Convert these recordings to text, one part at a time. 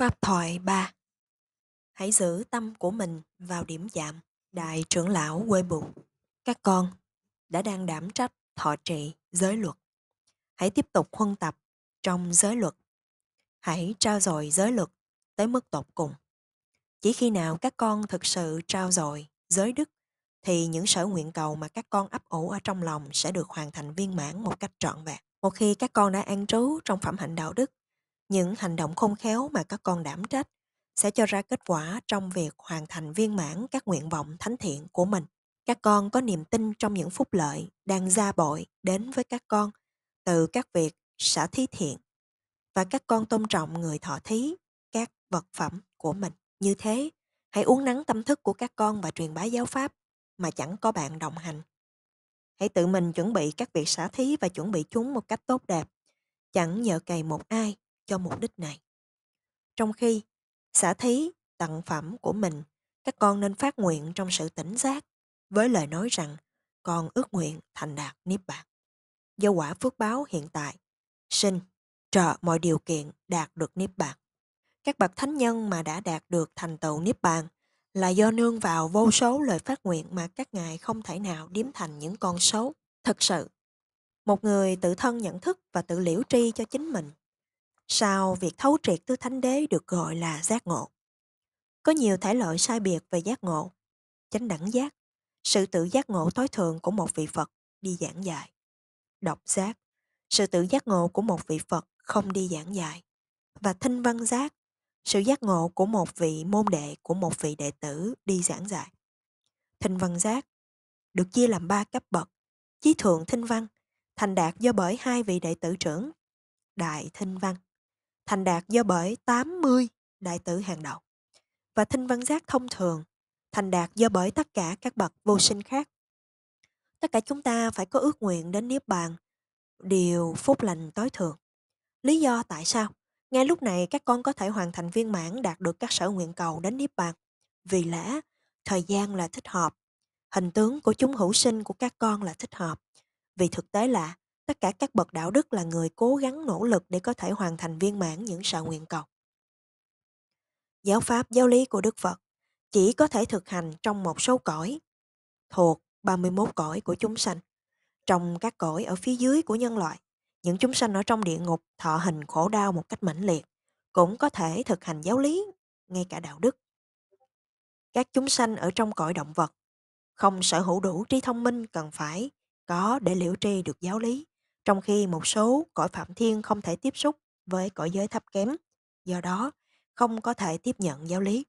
Pháp Thoại 3 Hãy giữ tâm của mình vào điểm chạm. Đại trưởng lão quê bụt, các con đã đang đảm trách thọ trị giới luật. Hãy tiếp tục huân tập trong giới luật. Hãy trao dồi giới luật tới mức tột cùng. Chỉ khi nào các con thực sự trao dồi giới đức thì những sở nguyện cầu mà các con ấp ủ ở trong lòng sẽ được hoàn thành viên mãn một cách trọn vẹn. Một khi các con đã an trú trong phẩm hạnh đạo đức những hành động khôn khéo mà các con đảm trách sẽ cho ra kết quả trong việc hoàn thành viên mãn các nguyện vọng thánh thiện của mình các con có niềm tin trong những phúc lợi đang ra bội đến với các con từ các việc xả thí thiện và các con tôn trọng người thọ thí các vật phẩm của mình như thế hãy uống nắng tâm thức của các con và truyền bá giáo pháp mà chẳng có bạn đồng hành hãy tự mình chuẩn bị các việc xả thí và chuẩn bị chúng một cách tốt đẹp chẳng nhờ cày một ai cho mục đích này. Trong khi xả thí tặng phẩm của mình, các con nên phát nguyện trong sự tỉnh giác với lời nói rằng con ước nguyện thành đạt niết bàn. Do quả phước báo hiện tại, sinh, trợ mọi điều kiện đạt được niết bàn. Các bậc thánh nhân mà đã đạt được thành tựu niết bàn là do nương vào vô số lời phát nguyện mà các ngài không thể nào điếm thành những con số. Thật sự, một người tự thân nhận thức và tự liễu tri cho chính mình Sao việc thấu triệt tứ thánh đế được gọi là giác ngộ? Có nhiều thể loại sai biệt về giác ngộ. Chánh đẳng giác, sự tự giác ngộ ừ. tối thượng của một vị Phật đi giảng dạy. Độc giác, sự tự giác ngộ của một vị Phật không đi giảng dạy. Và thinh văn giác, sự giác ngộ của một vị môn đệ của một vị đệ tử đi giảng dạy. Thinh văn giác được chia làm ba cấp bậc, chí thượng thinh văn, thành đạt do bởi hai vị đệ tử trưởng, đại thinh văn thành đạt do bởi 80 đại tử hàng đầu. Và thinh văn giác thông thường, thành đạt do bởi tất cả các bậc vô sinh khác. Tất cả chúng ta phải có ước nguyện đến Niết Bàn, điều phúc lành tối thượng. Lý do tại sao? Ngay lúc này các con có thể hoàn thành viên mãn đạt được các sở nguyện cầu đến Niết Bàn. Vì lẽ, thời gian là thích hợp. Hình tướng của chúng hữu sinh của các con là thích hợp. Vì thực tế là tất cả các bậc đạo đức là người cố gắng nỗ lực để có thể hoàn thành viên mãn những sợ nguyện cầu. Giáo pháp giáo lý của Đức Phật chỉ có thể thực hành trong một số cõi thuộc 31 cõi của chúng sanh. Trong các cõi ở phía dưới của nhân loại, những chúng sanh ở trong địa ngục thọ hình khổ đau một cách mãnh liệt, cũng có thể thực hành giáo lý, ngay cả đạo đức. Các chúng sanh ở trong cõi động vật không sở hữu đủ trí thông minh cần phải có để liễu tri được giáo lý trong khi một số cõi phạm thiên không thể tiếp xúc với cõi giới thấp kém, do đó không có thể tiếp nhận giáo lý.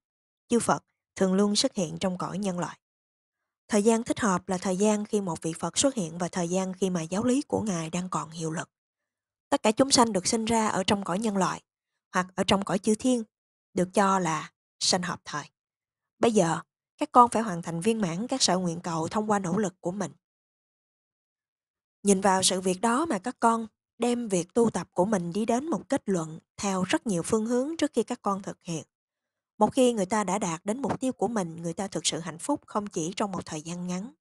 Chư Phật thường luôn xuất hiện trong cõi nhân loại. Thời gian thích hợp là thời gian khi một vị Phật xuất hiện và thời gian khi mà giáo lý của Ngài đang còn hiệu lực. Tất cả chúng sanh được sinh ra ở trong cõi nhân loại hoặc ở trong cõi chư thiên được cho là sanh hợp thời. Bây giờ, các con phải hoàn thành viên mãn các sở nguyện cầu thông qua nỗ lực của mình Nhìn vào sự việc đó mà các con đem việc tu tập của mình đi đến một kết luận theo rất nhiều phương hướng trước khi các con thực hiện. Một khi người ta đã đạt đến mục tiêu của mình, người ta thực sự hạnh phúc không chỉ trong một thời gian ngắn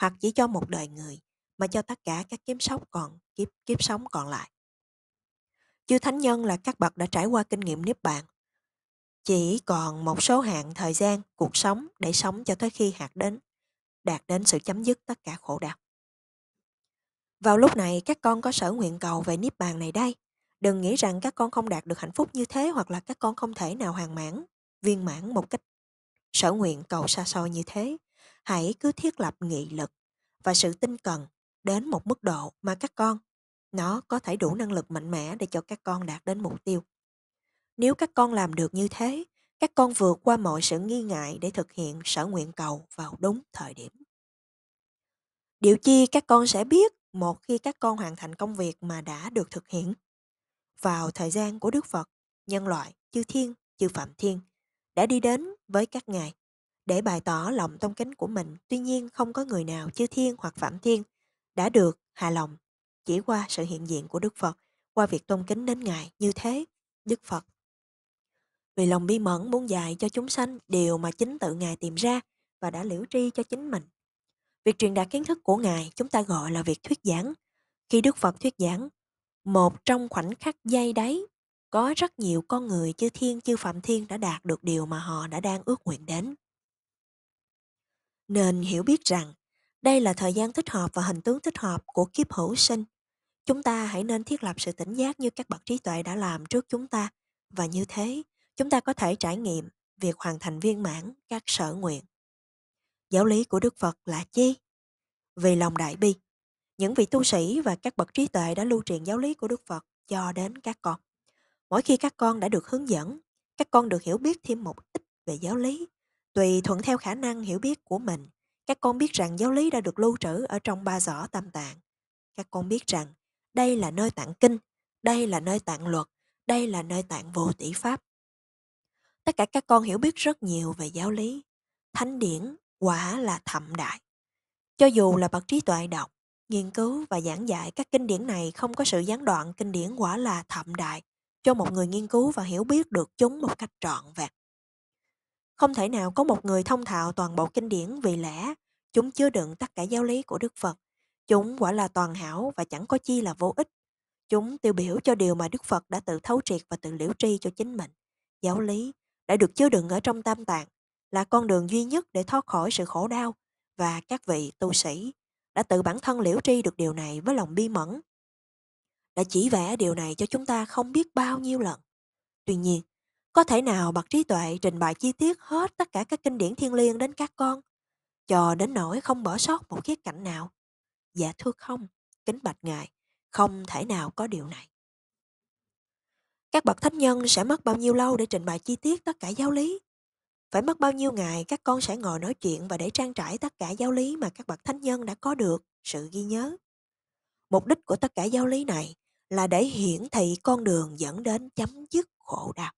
hoặc chỉ cho một đời người, mà cho tất cả các kiếp sống còn kiếp kiếp sống còn lại. Chư thánh nhân là các bậc đã trải qua kinh nghiệm niết bàn. Chỉ còn một số hạn thời gian cuộc sống để sống cho tới khi hạt đến đạt đến sự chấm dứt tất cả khổ đau. Vào lúc này các con có sở nguyện cầu về Niết Bàn này đây. Đừng nghĩ rằng các con không đạt được hạnh phúc như thế hoặc là các con không thể nào hoàn mãn, viên mãn một cách sở nguyện cầu xa xôi như thế. Hãy cứ thiết lập nghị lực và sự tinh cần đến một mức độ mà các con nó có thể đủ năng lực mạnh mẽ để cho các con đạt đến mục tiêu. Nếu các con làm được như thế, các con vượt qua mọi sự nghi ngại để thực hiện sở nguyện cầu vào đúng thời điểm. Điều chi các con sẽ biết một khi các con hoàn thành công việc mà đã được thực hiện. Vào thời gian của Đức Phật, nhân loại, chư thiên, chư phạm thiên đã đi đến với các ngài để bày tỏ lòng tôn kính của mình. Tuy nhiên không có người nào chư thiên hoặc phạm thiên đã được hài lòng chỉ qua sự hiện diện của Đức Phật, qua việc tôn kính đến ngài như thế, Đức Phật. Vì lòng bi mẫn muốn dạy cho chúng sanh điều mà chính tự ngài tìm ra và đã liễu tri cho chính mình Việc truyền đạt kiến thức của Ngài chúng ta gọi là việc thuyết giảng. Khi Đức Phật thuyết giảng, một trong khoảnh khắc giây đấy, có rất nhiều con người chư thiên chư phạm thiên đã đạt được điều mà họ đã đang ước nguyện đến. Nên hiểu biết rằng, đây là thời gian thích hợp và hình tướng thích hợp của kiếp hữu sinh. Chúng ta hãy nên thiết lập sự tỉnh giác như các bậc trí tuệ đã làm trước chúng ta, và như thế, chúng ta có thể trải nghiệm việc hoàn thành viên mãn các sở nguyện giáo lý của Đức Phật là chi? Vì lòng đại bi, những vị tu sĩ và các bậc trí tuệ đã lưu truyền giáo lý của Đức Phật cho đến các con. Mỗi khi các con đã được hướng dẫn, các con được hiểu biết thêm một ít về giáo lý. Tùy thuận theo khả năng hiểu biết của mình, các con biết rằng giáo lý đã được lưu trữ ở trong ba giỏ tam tạng. Các con biết rằng đây là nơi tạng kinh, đây là nơi tạng luật, đây là nơi tạng vô tỷ pháp. Tất cả các con hiểu biết rất nhiều về giáo lý. Thánh điển quả là thậm đại. Cho dù là bậc trí tuệ đọc, nghiên cứu và giảng dạy các kinh điển này không có sự gián đoạn kinh điển quả là thậm đại cho một người nghiên cứu và hiểu biết được chúng một cách trọn vẹn. Không thể nào có một người thông thạo toàn bộ kinh điển vì lẽ chúng chứa đựng tất cả giáo lý của Đức Phật. Chúng quả là toàn hảo và chẳng có chi là vô ích. Chúng tiêu biểu cho điều mà Đức Phật đã tự thấu triệt và tự liễu tri cho chính mình. Giáo lý đã được chứa đựng ở trong tam tạng là con đường duy nhất để thoát khỏi sự khổ đau và các vị tu sĩ đã tự bản thân liễu tri được điều này với lòng bi mẫn đã chỉ vẽ điều này cho chúng ta không biết bao nhiêu lần tuy nhiên có thể nào bậc trí tuệ trình bày chi tiết hết tất cả các kinh điển thiêng liêng đến các con cho đến nỗi không bỏ sót một khía cạnh nào dạ thưa không kính bạch ngài không thể nào có điều này các bậc thánh nhân sẽ mất bao nhiêu lâu để trình bày chi tiết tất cả giáo lý phải mất bao nhiêu ngày các con sẽ ngồi nói chuyện và để trang trải tất cả giáo lý mà các bậc thánh nhân đã có được, sự ghi nhớ. Mục đích của tất cả giáo lý này là để hiển thị con đường dẫn đến chấm dứt khổ đau.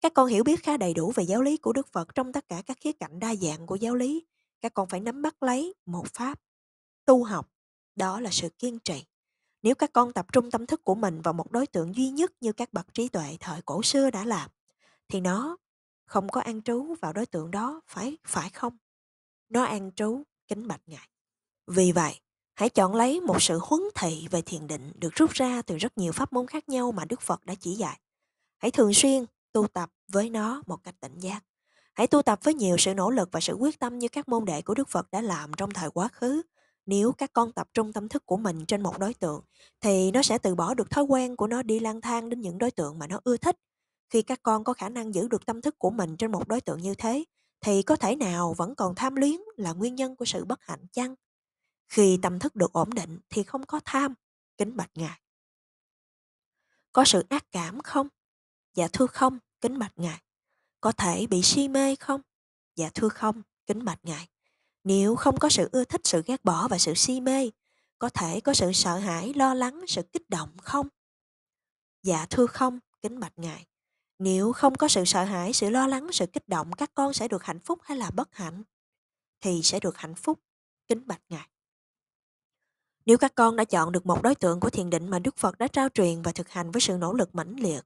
Các con hiểu biết khá đầy đủ về giáo lý của Đức Phật trong tất cả các khía cạnh đa dạng của giáo lý. Các con phải nắm bắt lấy một pháp, tu học, đó là sự kiên trì. Nếu các con tập trung tâm thức của mình vào một đối tượng duy nhất như các bậc trí tuệ thời cổ xưa đã làm, thì nó không có an trú vào đối tượng đó phải phải không nó an trú kính bạch ngài vì vậy hãy chọn lấy một sự huấn thị về thiền định được rút ra từ rất nhiều pháp môn khác nhau mà đức phật đã chỉ dạy hãy thường xuyên tu tập với nó một cách tỉnh giác hãy tu tập với nhiều sự nỗ lực và sự quyết tâm như các môn đệ của đức phật đã làm trong thời quá khứ nếu các con tập trung tâm thức của mình trên một đối tượng thì nó sẽ từ bỏ được thói quen của nó đi lang thang đến những đối tượng mà nó ưa thích khi các con có khả năng giữ được tâm thức của mình trên một đối tượng như thế thì có thể nào vẫn còn tham luyến là nguyên nhân của sự bất hạnh chăng khi tâm thức được ổn định thì không có tham kính bạch ngài có sự ác cảm không dạ thưa không kính bạch ngài có thể bị si mê không dạ thưa không kính bạch ngài nếu không có sự ưa thích sự ghét bỏ và sự si mê có thể có sự sợ hãi lo lắng sự kích động không dạ thưa không kính bạch ngài nếu không có sự sợ hãi, sự lo lắng, sự kích động các con sẽ được hạnh phúc hay là bất hạnh? Thì sẽ được hạnh phúc, kính bạch Ngài. Nếu các con đã chọn được một đối tượng của thiền định mà Đức Phật đã trao truyền và thực hành với sự nỗ lực mãnh liệt,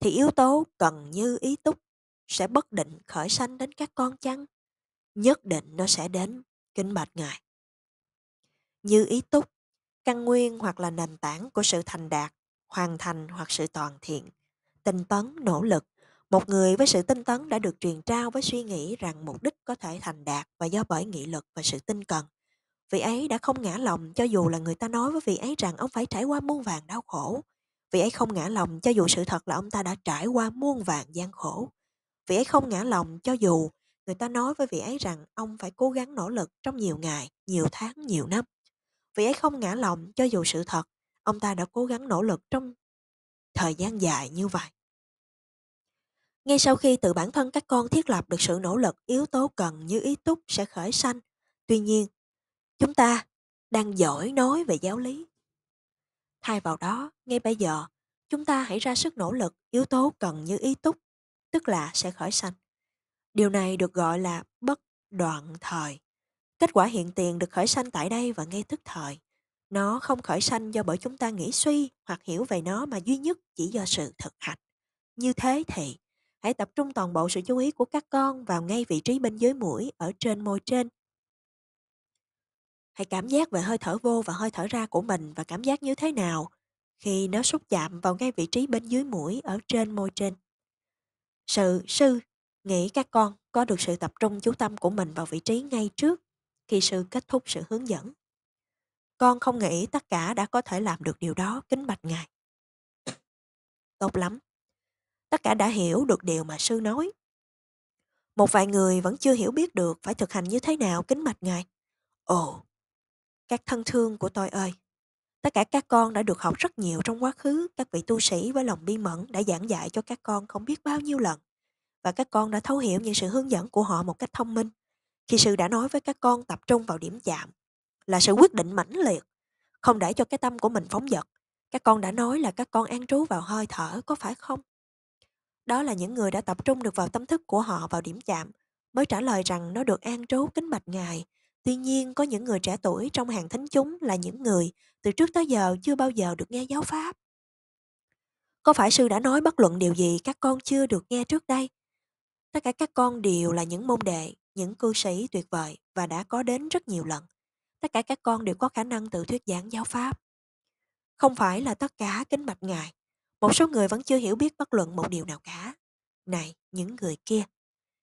thì yếu tố cần như ý túc sẽ bất định khởi sanh đến các con chăng? Nhất định nó sẽ đến, kính bạch Ngài. Như ý túc, căn nguyên hoặc là nền tảng của sự thành đạt, hoàn thành hoặc sự toàn thiện – tinh tấn, nỗ lực. Một người với sự tinh tấn đã được truyền trao với suy nghĩ rằng mục đích có thể thành đạt và do bởi nghị lực và sự tinh cần. Vị ấy đã không ngã lòng cho dù là người ta nói với vị ấy rằng ông phải trải qua muôn vàng đau khổ. Vị ấy không ngã lòng cho dù sự thật là ông ta đã trải qua muôn vàng gian khổ. Vị ấy không ngã lòng cho dù người ta nói với vị ấy rằng ông phải cố gắng nỗ lực trong nhiều ngày, nhiều tháng, nhiều năm. Vị ấy không ngã lòng cho dù sự thật ông ta đã cố gắng nỗ lực trong thời gian dài như vậy. Ngay sau khi tự bản thân các con thiết lập được sự nỗ lực yếu tố cần như ý túc sẽ khởi sanh, tuy nhiên, chúng ta đang giỏi nói về giáo lý. Thay vào đó, ngay bây giờ, chúng ta hãy ra sức nỗ lực yếu tố cần như ý túc, tức là sẽ khởi sanh. Điều này được gọi là bất đoạn thời. Kết quả hiện tiền được khởi sanh tại đây và ngay tức thời. Nó không khởi sanh do bởi chúng ta nghĩ suy hoặc hiểu về nó mà duy nhất chỉ do sự thực hành. Như thế thì, hãy tập trung toàn bộ sự chú ý của các con vào ngay vị trí bên dưới mũi ở trên môi trên. Hãy cảm giác về hơi thở vô và hơi thở ra của mình và cảm giác như thế nào khi nó xúc chạm vào ngay vị trí bên dưới mũi ở trên môi trên. Sự sư nghĩ các con có được sự tập trung chú tâm của mình vào vị trí ngay trước khi sư kết thúc sự hướng dẫn con không nghĩ tất cả đã có thể làm được điều đó, kính bạch ngài. Tốt lắm. Tất cả đã hiểu được điều mà sư nói. Một vài người vẫn chưa hiểu biết được phải thực hành như thế nào, kính bạch ngài. Ồ, các thân thương của tôi ơi, tất cả các con đã được học rất nhiều trong quá khứ, các vị tu sĩ với lòng bi mẫn đã giảng dạy cho các con không biết bao nhiêu lần và các con đã thấu hiểu những sự hướng dẫn của họ một cách thông minh. Khi sư đã nói với các con tập trung vào điểm chạm, là sự quyết định mãnh liệt không để cho cái tâm của mình phóng dật các con đã nói là các con an trú vào hơi thở có phải không đó là những người đã tập trung được vào tâm thức của họ vào điểm chạm mới trả lời rằng nó được an trú kính bạch ngài tuy nhiên có những người trẻ tuổi trong hàng thánh chúng là những người từ trước tới giờ chưa bao giờ được nghe giáo pháp có phải sư đã nói bất luận điều gì các con chưa được nghe trước đây tất cả các con đều là những môn đệ những cư sĩ tuyệt vời và đã có đến rất nhiều lần tất cả các con đều có khả năng tự thuyết giảng giáo pháp. Không phải là tất cả kính bạch ngài, một số người vẫn chưa hiểu biết bất luận một điều nào cả. Này, những người kia,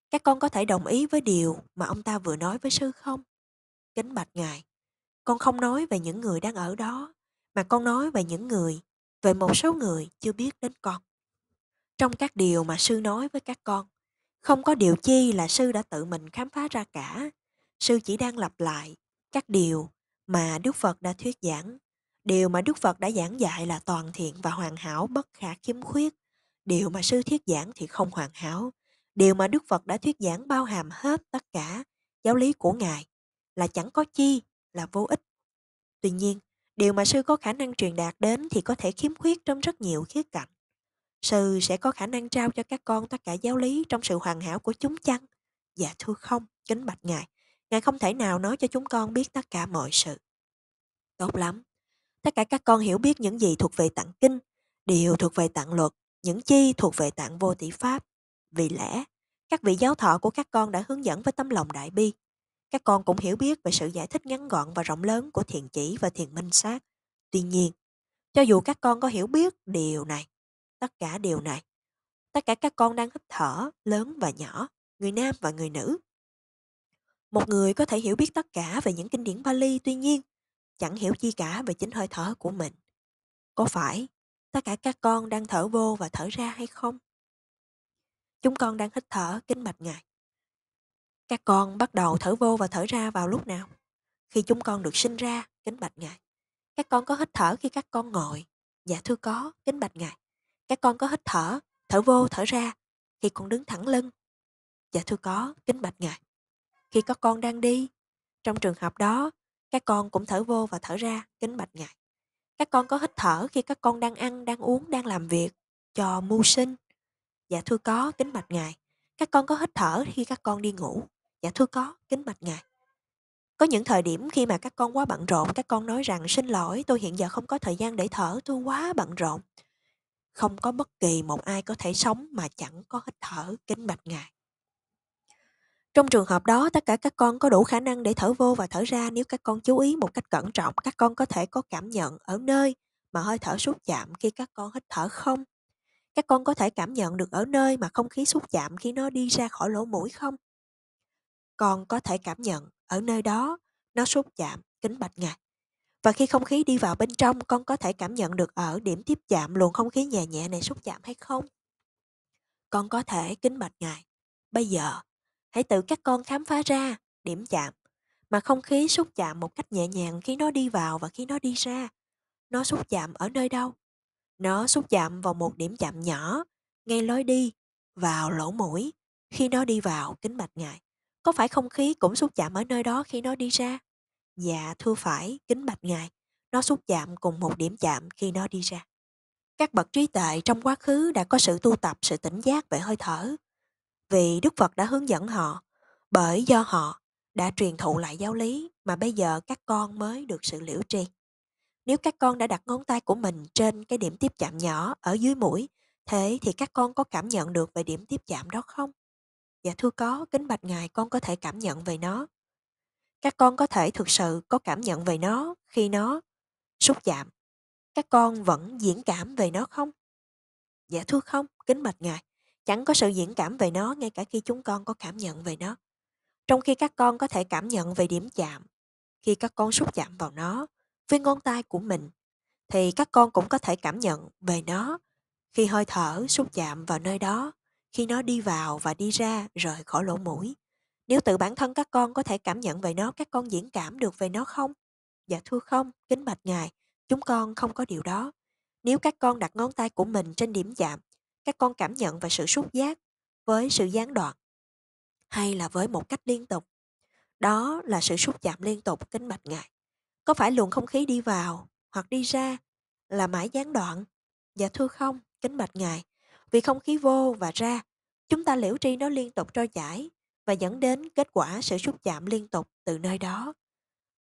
các con có thể đồng ý với điều mà ông ta vừa nói với sư không? Kính bạch ngài, con không nói về những người đang ở đó, mà con nói về những người, về một số người chưa biết đến con. Trong các điều mà sư nói với các con, không có điều chi là sư đã tự mình khám phá ra cả. Sư chỉ đang lặp lại các điều mà Đức Phật đã thuyết giảng. Điều mà Đức Phật đã giảng dạy là toàn thiện và hoàn hảo bất khả khiếm khuyết. Điều mà sư thuyết giảng thì không hoàn hảo. Điều mà Đức Phật đã thuyết giảng bao hàm hết tất cả giáo lý của Ngài là chẳng có chi, là vô ích. Tuy nhiên, điều mà sư có khả năng truyền đạt đến thì có thể khiếm khuyết trong rất nhiều khía cạnh. Sư sẽ có khả năng trao cho các con tất cả giáo lý trong sự hoàn hảo của chúng chăng? Dạ thưa không, kính bạch Ngài. Ngài không thể nào nói cho chúng con biết tất cả mọi sự. Tốt lắm. Tất cả các con hiểu biết những gì thuộc về tạng kinh, điều thuộc về tạng luật, những chi thuộc về tạng vô tỷ pháp. Vì lẽ, các vị giáo thọ của các con đã hướng dẫn với tấm lòng đại bi. Các con cũng hiểu biết về sự giải thích ngắn gọn và rộng lớn của thiền chỉ và thiền minh sát. Tuy nhiên, cho dù các con có hiểu biết điều này, tất cả điều này, tất cả các con đang hít thở lớn và nhỏ, người nam và người nữ, một người có thể hiểu biết tất cả về những kinh điển Bali tuy nhiên chẳng hiểu chi cả về chính hơi thở của mình. Có phải tất cả các con đang thở vô và thở ra hay không? Chúng con đang hít thở kính bạch Ngài. Các con bắt đầu thở vô và thở ra vào lúc nào? Khi chúng con được sinh ra, kính bạch Ngài. Các con có hít thở khi các con ngồi? Dạ thưa có, kính bạch Ngài. Các con có hít thở, thở vô, thở ra khi con đứng thẳng lưng? Dạ thưa có, kính bạch Ngài khi các con đang đi. Trong trường hợp đó, các con cũng thở vô và thở ra, kính bạch ngài. Các con có hít thở khi các con đang ăn, đang uống, đang làm việc, cho mưu sinh. Dạ thưa có, kính bạch ngài. Các con có hít thở khi các con đi ngủ. Dạ thưa có, kính bạch ngài. Có những thời điểm khi mà các con quá bận rộn, các con nói rằng xin lỗi, tôi hiện giờ không có thời gian để thở, tôi quá bận rộn. Không có bất kỳ một ai có thể sống mà chẳng có hít thở, kính bạch ngài. Trong trường hợp đó, tất cả các con có đủ khả năng để thở vô và thở ra nếu các con chú ý một cách cẩn trọng, các con có thể có cảm nhận ở nơi mà hơi thở xúc chạm khi các con hít thở không? Các con có thể cảm nhận được ở nơi mà không khí xúc chạm khi nó đi ra khỏi lỗ mũi không? Con có thể cảm nhận ở nơi đó nó xúc chạm kính bạch ngạc. Và khi không khí đi vào bên trong, con có thể cảm nhận được ở điểm tiếp chạm luồng không khí nhẹ nhẹ này xúc chạm hay không? Con có thể kính bạch ngài. Bây giờ, hãy tự các con khám phá ra điểm chạm mà không khí xúc chạm một cách nhẹ nhàng khi nó đi vào và khi nó đi ra nó xúc chạm ở nơi đâu nó xúc chạm vào một điểm chạm nhỏ ngay lối đi vào lỗ mũi khi nó đi vào kính bạch ngài có phải không khí cũng xúc chạm ở nơi đó khi nó đi ra dạ thưa phải kính bạch ngài nó xúc chạm cùng một điểm chạm khi nó đi ra các bậc trí tuệ trong quá khứ đã có sự tu tập sự tỉnh giác về hơi thở vì Đức Phật đã hướng dẫn họ, bởi do họ đã truyền thụ lại giáo lý mà bây giờ các con mới được sự liễu tri. Nếu các con đã đặt ngón tay của mình trên cái điểm tiếp chạm nhỏ ở dưới mũi, thế thì các con có cảm nhận được về điểm tiếp chạm đó không? Dạ thưa có, kính bạch ngài con có thể cảm nhận về nó. Các con có thể thực sự có cảm nhận về nó khi nó xúc chạm. Các con vẫn diễn cảm về nó không? Dạ thưa không, kính bạch ngài chẳng có sự diễn cảm về nó ngay cả khi chúng con có cảm nhận về nó trong khi các con có thể cảm nhận về điểm chạm khi các con xúc chạm vào nó với ngón tay của mình thì các con cũng có thể cảm nhận về nó khi hơi thở xúc chạm vào nơi đó khi nó đi vào và đi ra rời khỏi lỗ mũi nếu tự bản thân các con có thể cảm nhận về nó các con diễn cảm được về nó không dạ thưa không kính bạch ngài chúng con không có điều đó nếu các con đặt ngón tay của mình trên điểm chạm các con cảm nhận về sự xúc giác với sự gián đoạn hay là với một cách liên tục đó là sự xúc chạm liên tục kính bạch ngài có phải luồng không khí đi vào hoặc đi ra là mãi gián đoạn dạ thưa không kính bạch ngài vì không khí vô và ra chúng ta liễu tri nó liên tục trôi chảy và dẫn đến kết quả sự xúc chạm liên tục từ nơi đó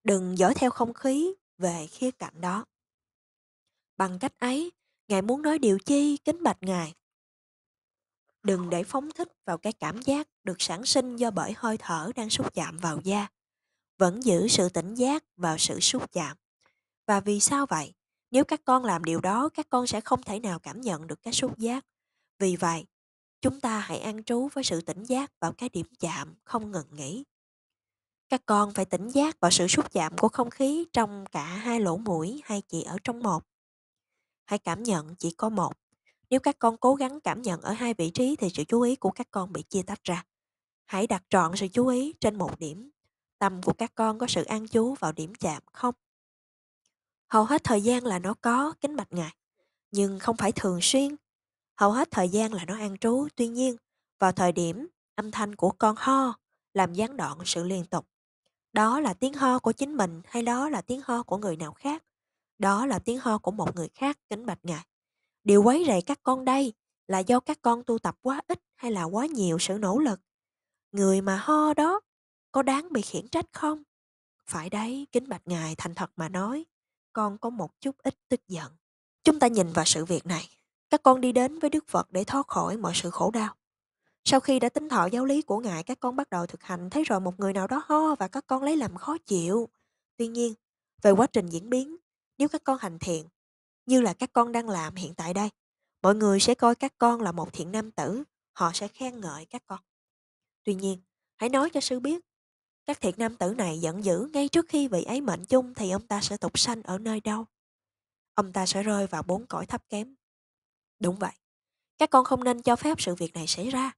đừng dõi theo không khí về khía cạnh đó bằng cách ấy ngài muốn nói điều chi kính bạch ngài đừng để phóng thích vào các cảm giác được sản sinh do bởi hơi thở đang xúc chạm vào da vẫn giữ sự tỉnh giác vào sự xúc chạm và vì sao vậy nếu các con làm điều đó các con sẽ không thể nào cảm nhận được các xúc giác vì vậy chúng ta hãy an trú với sự tỉnh giác vào cái điểm chạm không ngừng nghỉ các con phải tỉnh giác vào sự xúc chạm của không khí trong cả hai lỗ mũi hay chỉ ở trong một hãy cảm nhận chỉ có một nếu các con cố gắng cảm nhận ở hai vị trí thì sự chú ý của các con bị chia tách ra. Hãy đặt trọn sự chú ý trên một điểm. Tâm của các con có sự an chú vào điểm chạm không? Hầu hết thời gian là nó có, kính bạch ngài, nhưng không phải thường xuyên. Hầu hết thời gian là nó an trú, tuy nhiên, vào thời điểm âm thanh của con ho làm gián đoạn sự liên tục. Đó là tiếng ho của chính mình hay đó là tiếng ho của người nào khác? Đó là tiếng ho của một người khác, kính bạch ngài. Điều quấy rầy các con đây là do các con tu tập quá ít hay là quá nhiều sự nỗ lực. Người mà ho đó có đáng bị khiển trách không? Phải đấy, kính bạch ngài thành thật mà nói, con có một chút ít tức giận. Chúng ta nhìn vào sự việc này, các con đi đến với Đức Phật để thoát khỏi mọi sự khổ đau. Sau khi đã tính thọ giáo lý của ngài, các con bắt đầu thực hành thấy rồi một người nào đó ho và các con lấy làm khó chịu. Tuy nhiên, về quá trình diễn biến, nếu các con hành thiện như là các con đang làm hiện tại đây. Mọi người sẽ coi các con là một thiện nam tử, họ sẽ khen ngợi các con. Tuy nhiên, hãy nói cho sư biết, các thiện nam tử này giận dữ ngay trước khi vị ấy mệnh chung thì ông ta sẽ tục sanh ở nơi đâu? Ông ta sẽ rơi vào bốn cõi thấp kém. Đúng vậy, các con không nên cho phép sự việc này xảy ra.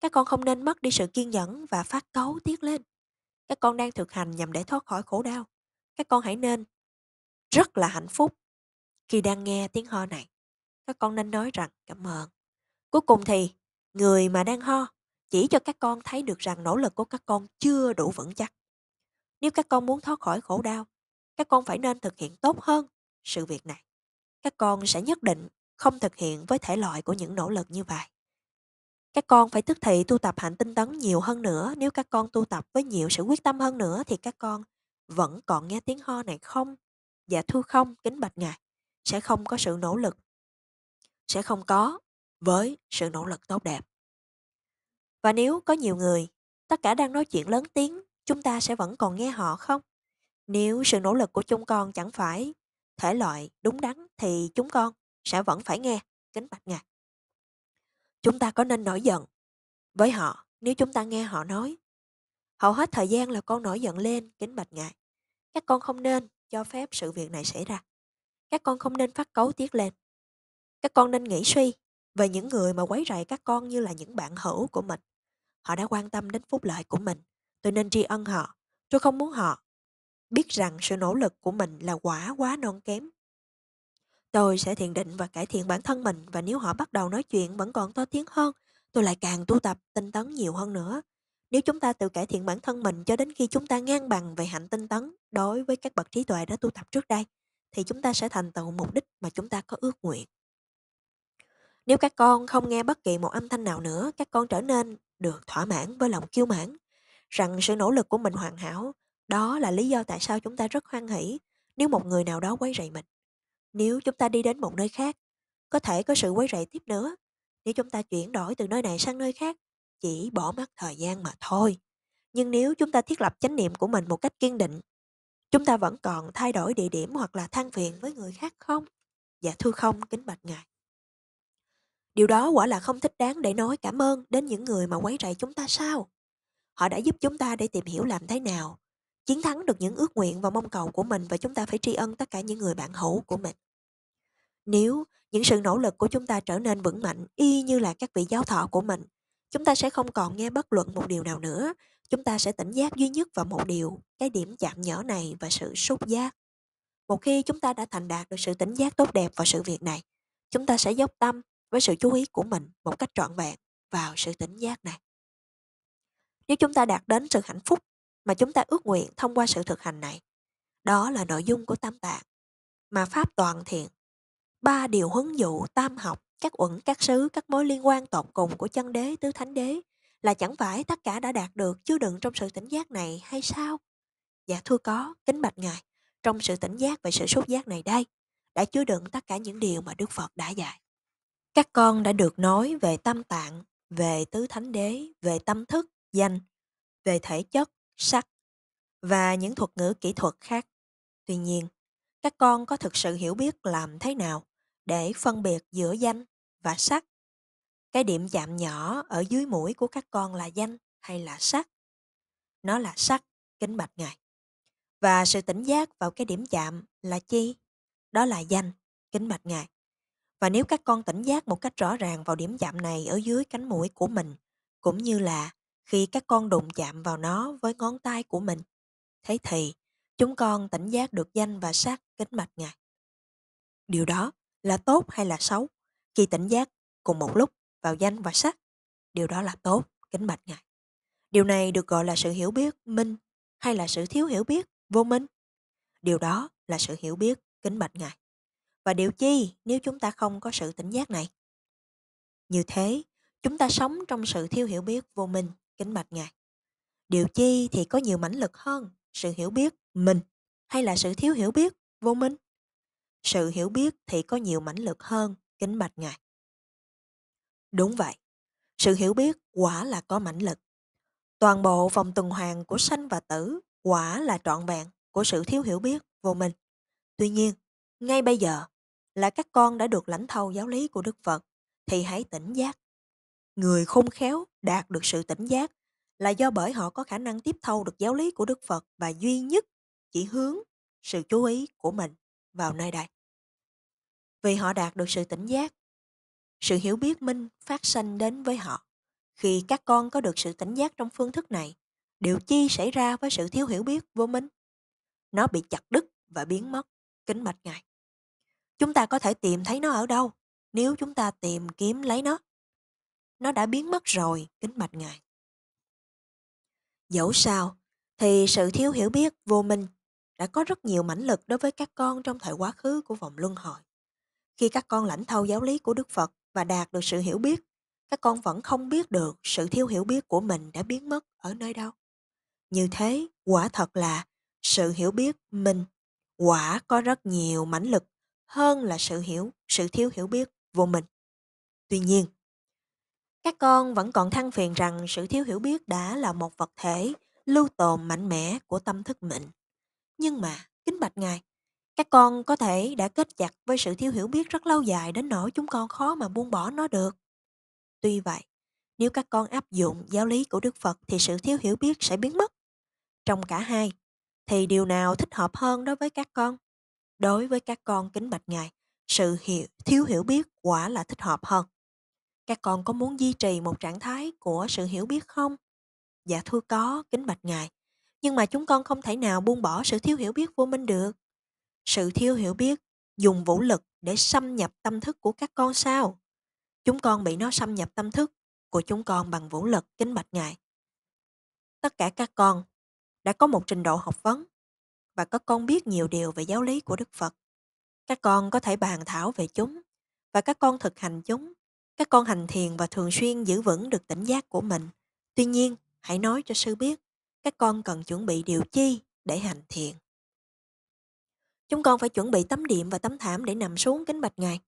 Các con không nên mất đi sự kiên nhẫn và phát cấu tiết lên. Các con đang thực hành nhằm để thoát khỏi khổ đau. Các con hãy nên rất là hạnh phúc khi đang nghe tiếng ho này, các con nên nói rằng cảm ơn. Cuối cùng thì, người mà đang ho chỉ cho các con thấy được rằng nỗ lực của các con chưa đủ vững chắc. Nếu các con muốn thoát khỏi khổ đau, các con phải nên thực hiện tốt hơn sự việc này. Các con sẽ nhất định không thực hiện với thể loại của những nỗ lực như vậy. Các con phải tức thì tu tập hạnh tinh tấn nhiều hơn nữa. Nếu các con tu tập với nhiều sự quyết tâm hơn nữa thì các con vẫn còn nghe tiếng ho này không? Dạ thưa không, kính bạch ngài sẽ không có sự nỗ lực sẽ không có với sự nỗ lực tốt đẹp và nếu có nhiều người tất cả đang nói chuyện lớn tiếng chúng ta sẽ vẫn còn nghe họ không nếu sự nỗ lực của chúng con chẳng phải thể loại đúng đắn thì chúng con sẽ vẫn phải nghe kính bạch ngài chúng ta có nên nổi giận với họ nếu chúng ta nghe họ nói hầu hết thời gian là con nổi giận lên kính bạch ngài các con không nên cho phép sự việc này xảy ra các con không nên phát cấu tiết lên. Các con nên nghĩ suy về những người mà quấy rầy các con như là những bạn hữu của mình. Họ đã quan tâm đến phúc lợi của mình. Tôi nên tri ân họ. Tôi không muốn họ biết rằng sự nỗ lực của mình là quả quá non kém. Tôi sẽ thiền định và cải thiện bản thân mình và nếu họ bắt đầu nói chuyện vẫn còn to tiếng hơn, tôi lại càng tu tập tinh tấn nhiều hơn nữa. Nếu chúng ta tự cải thiện bản thân mình cho đến khi chúng ta ngang bằng về hạnh tinh tấn đối với các bậc trí tuệ đã tu tập trước đây, thì chúng ta sẽ thành tựu mục đích mà chúng ta có ước nguyện nếu các con không nghe bất kỳ một âm thanh nào nữa các con trở nên được thỏa mãn với lòng kiêu mãn rằng sự nỗ lực của mình hoàn hảo đó là lý do tại sao chúng ta rất hoan hỷ nếu một người nào đó quấy rầy mình nếu chúng ta đi đến một nơi khác có thể có sự quấy rầy tiếp nữa nếu chúng ta chuyển đổi từ nơi này sang nơi khác chỉ bỏ mất thời gian mà thôi nhưng nếu chúng ta thiết lập chánh niệm của mình một cách kiên định Chúng ta vẫn còn thay đổi địa điểm hoặc là than phiền với người khác không? Dạ thưa không, kính bạch ngài. Điều đó quả là không thích đáng để nói cảm ơn đến những người mà quấy rầy chúng ta sao? Họ đã giúp chúng ta để tìm hiểu làm thế nào, chiến thắng được những ước nguyện và mong cầu của mình và chúng ta phải tri ân tất cả những người bạn hữu của mình. Nếu những sự nỗ lực của chúng ta trở nên vững mạnh y như là các vị giáo thọ của mình chúng ta sẽ không còn nghe bất luận một điều nào nữa chúng ta sẽ tỉnh giác duy nhất vào một điều cái điểm chạm nhỏ này và sự xúc giác một khi chúng ta đã thành đạt được sự tỉnh giác tốt đẹp vào sự việc này chúng ta sẽ dốc tâm với sự chú ý của mình một cách trọn vẹn vào sự tỉnh giác này nếu chúng ta đạt đến sự hạnh phúc mà chúng ta ước nguyện thông qua sự thực hành này đó là nội dung của tam tạng mà pháp toàn thiện ba điều huấn dụ tam học các uẩn các sứ các mối liên quan tột cùng của chân đế tứ thánh đế là chẳng phải tất cả đã đạt được chứa đựng trong sự tỉnh giác này hay sao dạ thưa có kính bạch ngài trong sự tỉnh giác và sự xuất giác này đây đã chứa đựng tất cả những điều mà đức phật đã dạy các con đã được nói về tâm tạng về tứ thánh đế về tâm thức danh về thể chất sắc và những thuật ngữ kỹ thuật khác tuy nhiên các con có thực sự hiểu biết làm thế nào để phân biệt giữa danh và sắc. Cái điểm chạm nhỏ ở dưới mũi của các con là danh hay là sắc? Nó là sắc, kính bạch ngài. Và sự tỉnh giác vào cái điểm chạm là chi? Đó là danh, kính bạch ngài. Và nếu các con tỉnh giác một cách rõ ràng vào điểm chạm này ở dưới cánh mũi của mình, cũng như là khi các con đụng chạm vào nó với ngón tay của mình, thế thì chúng con tỉnh giác được danh và sắc kính bạch ngài. Điều đó là tốt hay là xấu? Khi tỉnh giác, cùng một lúc, vào danh và sắc, điều đó là tốt, kính bạch ngài. Điều này được gọi là sự hiểu biết minh hay là sự thiếu hiểu biết vô minh. Điều đó là sự hiểu biết kính bạch ngài. Và điều chi nếu chúng ta không có sự tỉnh giác này? Như thế, chúng ta sống trong sự thiếu hiểu biết vô minh, kính bạch ngài. Điều chi thì có nhiều mãnh lực hơn sự hiểu biết mình hay là sự thiếu hiểu biết vô minh? Sự hiểu biết thì có nhiều mãnh lực hơn kính bạch ngài. Đúng vậy, sự hiểu biết quả là có mãnh lực. Toàn bộ vòng tuần hoàn của sanh và tử quả là trọn vẹn của sự thiếu hiểu biết vô minh. Tuy nhiên, ngay bây giờ là các con đã được lãnh thâu giáo lý của Đức Phật thì hãy tỉnh giác. Người khôn khéo đạt được sự tỉnh giác là do bởi họ có khả năng tiếp thâu được giáo lý của Đức Phật và duy nhất chỉ hướng sự chú ý của mình vào nơi đây vì họ đạt được sự tỉnh giác. Sự hiểu biết minh phát sanh đến với họ. Khi các con có được sự tỉnh giác trong phương thức này, điều chi xảy ra với sự thiếu hiểu biết vô minh? Nó bị chặt đứt và biến mất, kính bạch ngài. Chúng ta có thể tìm thấy nó ở đâu nếu chúng ta tìm kiếm lấy nó. Nó đã biến mất rồi, kính bạch ngài. Dẫu sao, thì sự thiếu hiểu biết vô minh đã có rất nhiều mãnh lực đối với các con trong thời quá khứ của vòng luân hồi khi các con lãnh thâu giáo lý của Đức Phật và đạt được sự hiểu biết, các con vẫn không biết được sự thiếu hiểu biết của mình đã biến mất ở nơi đâu. Như thế, quả thật là sự hiểu biết mình quả có rất nhiều mãnh lực hơn là sự hiểu, sự thiếu hiểu biết vô mình. Tuy nhiên, các con vẫn còn than phiền rằng sự thiếu hiểu biết đã là một vật thể lưu tồn mạnh mẽ của tâm thức mình. Nhưng mà, kính bạch Ngài, các con có thể đã kết chặt với sự thiếu hiểu biết rất lâu dài đến nỗi chúng con khó mà buông bỏ nó được. Tuy vậy, nếu các con áp dụng giáo lý của Đức Phật thì sự thiếu hiểu biết sẽ biến mất. Trong cả hai, thì điều nào thích hợp hơn đối với các con? Đối với các con kính bạch Ngài, sự hiểu, thiếu hiểu biết quả là thích hợp hơn. Các con có muốn duy trì một trạng thái của sự hiểu biết không? Dạ thưa có, kính bạch Ngài. Nhưng mà chúng con không thể nào buông bỏ sự thiếu hiểu biết vô minh được sự thiếu hiểu biết dùng vũ lực để xâm nhập tâm thức của các con sao chúng con bị nó xâm nhập tâm thức của chúng con bằng vũ lực kính bạch ngài tất cả các con đã có một trình độ học vấn và các con biết nhiều điều về giáo lý của đức phật các con có thể bàn thảo về chúng và các con thực hành chúng các con hành thiền và thường xuyên giữ vững được tỉnh giác của mình tuy nhiên hãy nói cho sư biết các con cần chuẩn bị điều chi để hành thiền Chúng con phải chuẩn bị tấm điểm và tấm thảm để nằm xuống kính bạch Ngài.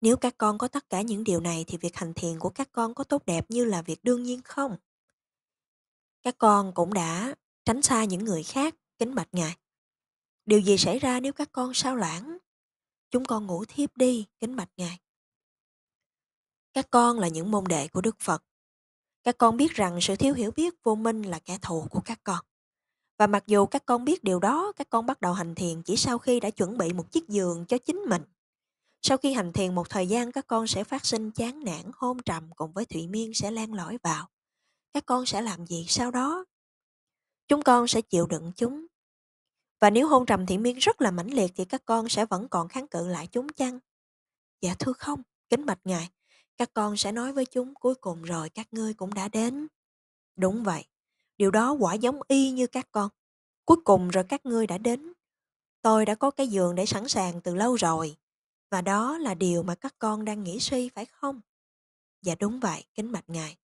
Nếu các con có tất cả những điều này thì việc hành thiền của các con có tốt đẹp như là việc đương nhiên không? Các con cũng đã tránh xa những người khác, kính bạch Ngài. Điều gì xảy ra nếu các con sao lãng? Chúng con ngủ thiếp đi, kính bạch Ngài. Các con là những môn đệ của Đức Phật. Các con biết rằng sự thiếu hiểu biết vô minh là kẻ thù của các con. Và mặc dù các con biết điều đó, các con bắt đầu hành thiền chỉ sau khi đã chuẩn bị một chiếc giường cho chính mình. Sau khi hành thiền một thời gian, các con sẽ phát sinh chán nản, hôn trầm cùng với thụy miên sẽ lan lỏi vào. Các con sẽ làm gì sau đó? Chúng con sẽ chịu đựng chúng. Và nếu hôn trầm thụy miên rất là mãnh liệt thì các con sẽ vẫn còn kháng cự lại chúng chăng? Dạ thưa không, kính bạch ngài. Các con sẽ nói với chúng cuối cùng rồi các ngươi cũng đã đến. Đúng vậy, Điều đó quả giống y như các con. Cuối cùng rồi các ngươi đã đến. Tôi đã có cái giường để sẵn sàng từ lâu rồi. Và đó là điều mà các con đang nghĩ suy phải không? Dạ đúng vậy, kính bạch ngài.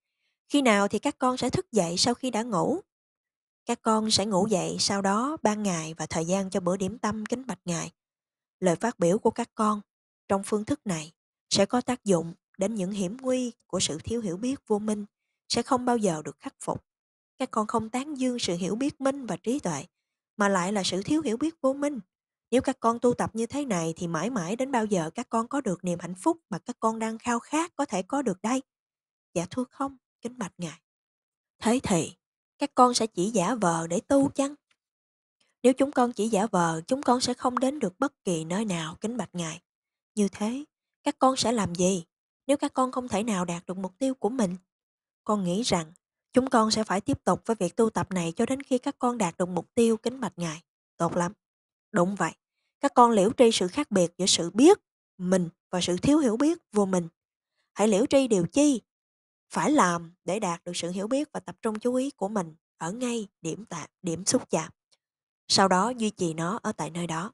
Khi nào thì các con sẽ thức dậy sau khi đã ngủ? Các con sẽ ngủ dậy sau đó ban ngày và thời gian cho bữa điểm tâm kính bạch ngài. Lời phát biểu của các con trong phương thức này sẽ có tác dụng đến những hiểm nguy của sự thiếu hiểu biết vô minh sẽ không bao giờ được khắc phục các con không tán dương sự hiểu biết minh và trí tuệ, mà lại là sự thiếu hiểu biết vô minh. Nếu các con tu tập như thế này thì mãi mãi đến bao giờ các con có được niềm hạnh phúc mà các con đang khao khát có thể có được đây? Dạ thưa không, kính bạch ngài. Thế thì, các con sẽ chỉ giả vờ để tu chăng? Nếu chúng con chỉ giả vờ, chúng con sẽ không đến được bất kỳ nơi nào kính bạch ngài. Như thế, các con sẽ làm gì nếu các con không thể nào đạt được mục tiêu của mình? Con nghĩ rằng Chúng con sẽ phải tiếp tục với việc tu tập này cho đến khi các con đạt được mục tiêu kính bạch Ngài. Tốt lắm. Đúng vậy. Các con liễu tri sự khác biệt giữa sự biết mình và sự thiếu hiểu biết vô mình. Hãy liễu tri điều chi phải làm để đạt được sự hiểu biết và tập trung chú ý của mình ở ngay điểm tạm, điểm xúc chạm. Sau đó duy trì nó ở tại nơi đó.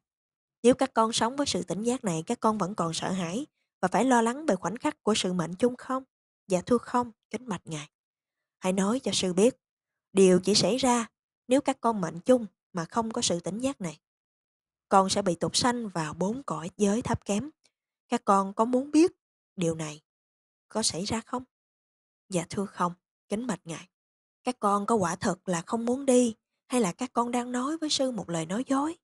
Nếu các con sống với sự tỉnh giác này, các con vẫn còn sợ hãi và phải lo lắng về khoảnh khắc của sự mệnh chung không? Dạ thưa không, kính mạch ngài hãy nói cho sư biết. Điều chỉ xảy ra nếu các con mạnh chung mà không có sự tỉnh giác này. Con sẽ bị tục sanh vào bốn cõi giới thấp kém. Các con có muốn biết điều này có xảy ra không? Dạ thưa không, kính bạch ngài. Các con có quả thật là không muốn đi hay là các con đang nói với sư một lời nói dối?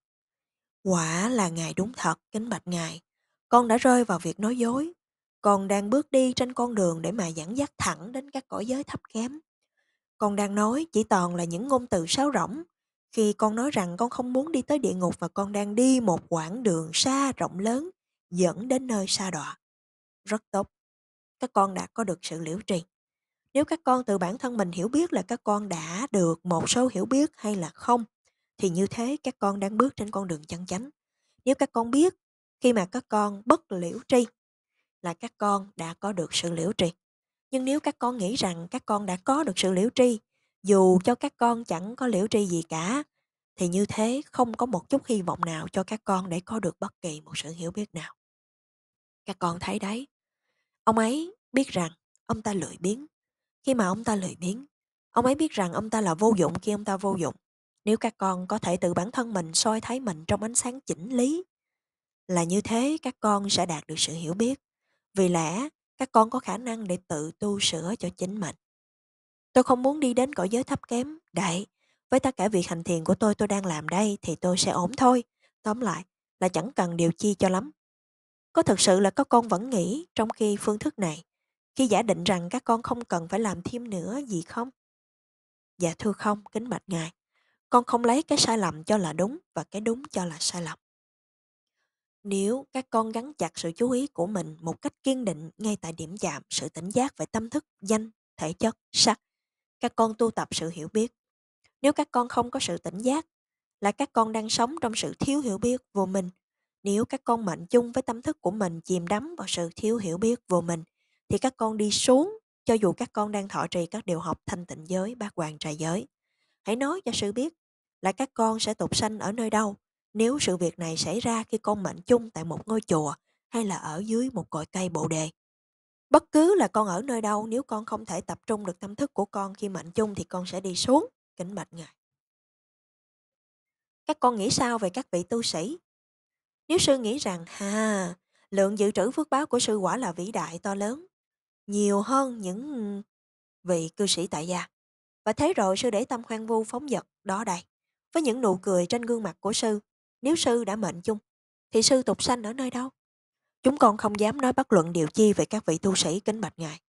Quả là ngài đúng thật, kính bạch ngài. Con đã rơi vào việc nói dối con đang bước đi trên con đường để mà dẫn dắt thẳng đến các cõi giới thấp kém. Con đang nói chỉ toàn là những ngôn từ sáo rỗng. Khi con nói rằng con không muốn đi tới địa ngục và con đang đi một quãng đường xa rộng lớn dẫn đến nơi xa đọa. Rất tốt. Các con đã có được sự liễu trì. Nếu các con từ bản thân mình hiểu biết là các con đã được một số hiểu biết hay là không, thì như thế các con đang bước trên con đường chân chánh. Nếu các con biết khi mà các con bất liễu tri là các con đã có được sự liễu tri nhưng nếu các con nghĩ rằng các con đã có được sự liễu tri dù cho các con chẳng có liễu tri gì cả thì như thế không có một chút hy vọng nào cho các con để có được bất kỳ một sự hiểu biết nào các con thấy đấy ông ấy biết rằng ông ta lười biếng khi mà ông ta lười biếng ông ấy biết rằng ông ta là vô dụng khi ông ta vô dụng nếu các con có thể tự bản thân mình soi thấy mình trong ánh sáng chỉnh lý là như thế các con sẽ đạt được sự hiểu biết vì lẽ, các con có khả năng để tự tu sửa cho chính mình. Tôi không muốn đi đến cõi giới thấp kém, đại. Với tất cả việc hành thiền của tôi tôi đang làm đây thì tôi sẽ ổn thôi. Tóm lại là chẳng cần điều chi cho lắm. Có thật sự là các con vẫn nghĩ trong khi phương thức này, khi giả định rằng các con không cần phải làm thêm nữa gì không? Dạ thưa không, kính bạch ngài. Con không lấy cái sai lầm cho là đúng và cái đúng cho là sai lầm. Nếu các con gắn chặt sự chú ý của mình một cách kiên định ngay tại điểm chạm sự tỉnh giác về tâm thức, danh, thể chất, sắc, các con tu tập sự hiểu biết. Nếu các con không có sự tỉnh giác, là các con đang sống trong sự thiếu hiểu biết vô mình. Nếu các con mạnh chung với tâm thức của mình chìm đắm vào sự thiếu hiểu biết vô mình, thì các con đi xuống cho dù các con đang thọ trì các điều học thanh tịnh giới, bát hoàng trà giới. Hãy nói cho sự biết là các con sẽ tục sanh ở nơi đâu nếu sự việc này xảy ra khi con mệnh chung tại một ngôi chùa hay là ở dưới một cội cây bồ đề. Bất cứ là con ở nơi đâu nếu con không thể tập trung được tâm thức của con khi mệnh chung thì con sẽ đi xuống, kính bạch Ngài. Các con nghĩ sao về các vị tu sĩ? Nếu sư nghĩ rằng, ha, lượng dự trữ phước báo của sư quả là vĩ đại to lớn, nhiều hơn những vị cư sĩ tại gia. Và thế rồi sư để tâm khoan vu phóng dật đó đây, với những nụ cười trên gương mặt của sư nếu sư đã mệnh chung, thì sư tục sanh ở nơi đâu? Chúng con không dám nói bất luận điều chi về các vị tu sĩ kính bạch ngài.